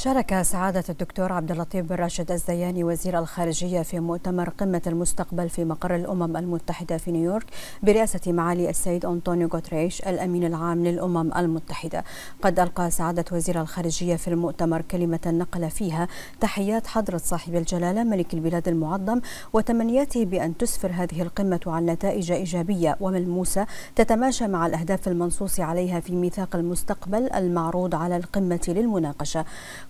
شارك سعادة الدكتور عبد اللطيف بن راشد الزياني وزير الخارجية في مؤتمر قمة المستقبل في مقر الأمم المتحدة في نيويورك برئاسة معالي السيد أنطونيو غوتريش الأمين العام للأمم المتحدة قد ألقى سعادة وزير الخارجية في المؤتمر كلمة نقل فيها تحيات حضرة صاحب الجلالة ملك البلاد المعظم وتمنياته بأن تسفر هذه القمة عن نتائج إيجابية وملموسة تتماشى مع الأهداف المنصوص عليها في ميثاق المستقبل المعروض على القمة للمناقشة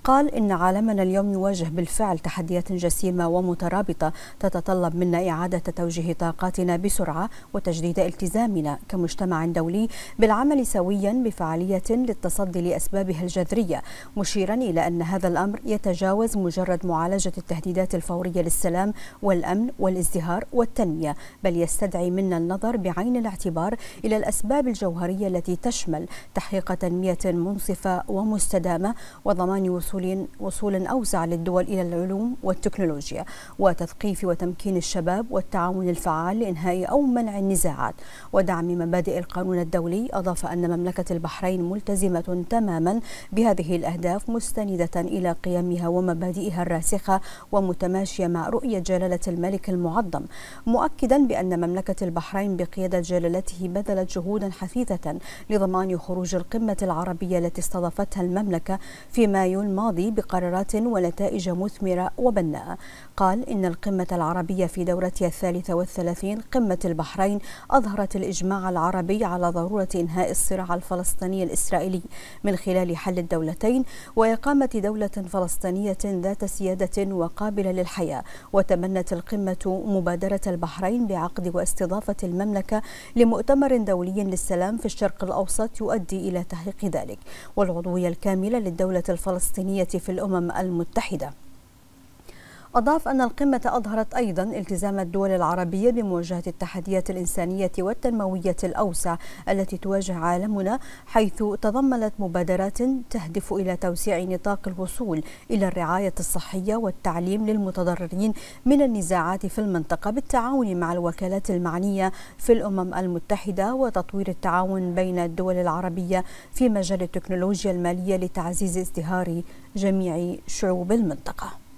قال إن عالمنا اليوم يواجه بالفعل تحديات جسيمة ومترابطة تتطلب منا إعادة توجيه طاقاتنا بسرعة وتجديد التزامنا كمجتمع دولي بالعمل سويا بفعالية للتصدي لأسبابها الجذرية مشيرا إلى أن هذا الأمر يتجاوز مجرد معالجة التهديدات الفورية للسلام والأمن والازدهار والتنمية بل يستدعي منا النظر بعين الاعتبار إلى الأسباب الجوهرية التي تشمل تحقيق تنمية منصفة ومستدامة وضمان وصول وصول وصول أوسع للدول إلى العلوم والتكنولوجيا وتثقيف وتمكين الشباب والتعاون الفعال لإنهاء أو منع النزاعات ودعم مبادئ القانون الدولي أضاف أن مملكة البحرين ملتزمة تماما بهذه الأهداف مستندة إلى قيمها ومبادئها الراسخة ومتماشية مع رؤية جلالة الملك المعظم مؤكدا بأن مملكة البحرين بقيادة جلالته بذلت جهودا حثيثة لضمان خروج القمة العربية التي استضافتها المملكة في مايو الماضي الماضي بقرارات ونتائج مثمرة وبناءة قال إن القمة العربية في دورتها الثالثة والثلاثين قمة البحرين أظهرت الإجماع العربي على ضرورة إنهاء الصراع الفلسطيني الإسرائيلي من خلال حل الدولتين وإقامة دولة فلسطينية ذات سيادة وقابلة للحياة وتمنت القمة مبادرة البحرين بعقد واستضافة المملكة لمؤتمر دولي للسلام في الشرق الأوسط يؤدي إلى تحقيق ذلك والعضوية الكاملة للدولة الفلسطينية الإنسانية في الأمم المتحدة أضاف أن القمة أظهرت أيضا التزام الدول العربية بمواجهة التحديات الإنسانية والتنموية الأوسع التي تواجه عالمنا حيث تضمنت مبادرات تهدف إلى توسيع نطاق الوصول إلى الرعاية الصحية والتعليم للمتضررين من النزاعات في المنطقة بالتعاون مع الوكالات المعنية في الأمم المتحدة وتطوير التعاون بين الدول العربية في مجال التكنولوجيا المالية لتعزيز ازدهار جميع شعوب المنطقة